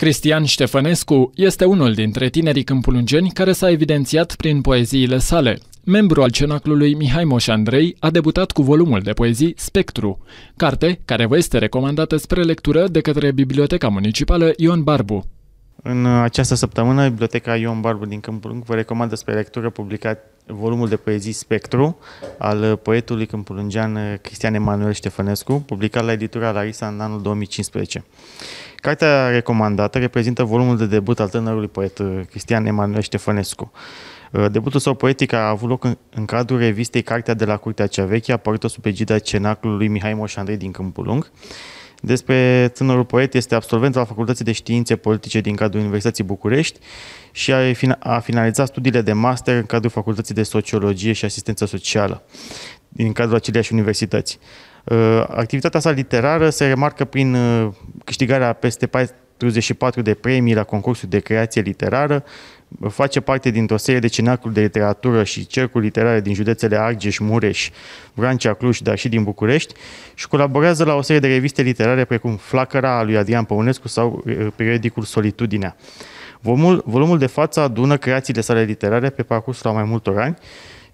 Cristian Ștefănescu este unul dintre tinerii câmpulungeni care s-a evidențiat prin poeziile sale. Membru al cenaclului Mihai Moș Andrei a debutat cu volumul de poezii Spectru, carte care vă este recomandată spre lectură de către Biblioteca Municipală Ion Barbu. În această săptămână, Biblioteca Ion Barbu din Câmpulung vă recomandă spre lectură publicat volumul de poezii Spectru al poetului câmpulungean Cristian Emanuel Ștefănescu, publicat la editura Larisa în anul 2015. Cartea recomandată reprezintă volumul de debut al tânărului poet uh, Cristian Emanuel Ștefănescu. Uh, debutul său poetic a avut loc în, în cadrul revistei Cartea de la Curtea cea veche, apărută sub egida Cenaclului Mihai Moș Andrei din Câmpul Lung. Despre tânărul poet este absolvent al Facultății de Științe Politice din cadrul Universității București și a, a finalizat studiile de master în cadrul Facultății de Sociologie și Asistență Socială din cadrul aceleiași universități. Uh, activitatea sa literară se remarcă prin uh, câștigarea peste 44 de premii la concursul de creație literară, face parte dintr-o serie de cenacul de literatură și cercuri literare din județele Argeș, Mureș, Vrancea, Cluj, dar și din București și colaborează la o serie de reviste literare precum Flacăra a lui Adrian Păunescu sau uh, periodicul Solitudinea. Volumul, volumul de față adună creațiile sale literare pe parcursul a mai multor ani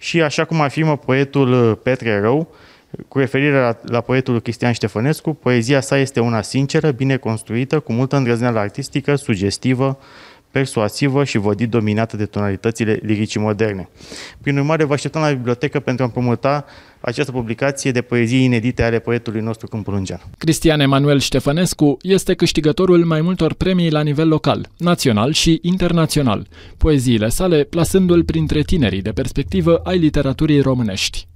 și așa cum afirmă poetul uh, Petre Rău, cu referire la, la poetul Cristian Ștefănescu, poezia sa este una sinceră, bine construită, cu multă îndrăzneală artistică, sugestivă, persuasivă și vădit dominată de tonalitățile liricii moderne. Prin urmare, vă așteptăm la bibliotecă pentru a împrumuta această publicație de poezii inedite ale poetului nostru Câmpulungean. Cristian Emanuel Ștefănescu este câștigătorul mai multor premii la nivel local, național și internațional, poeziile sale plasându-l printre tinerii de perspectivă ai literaturii românești.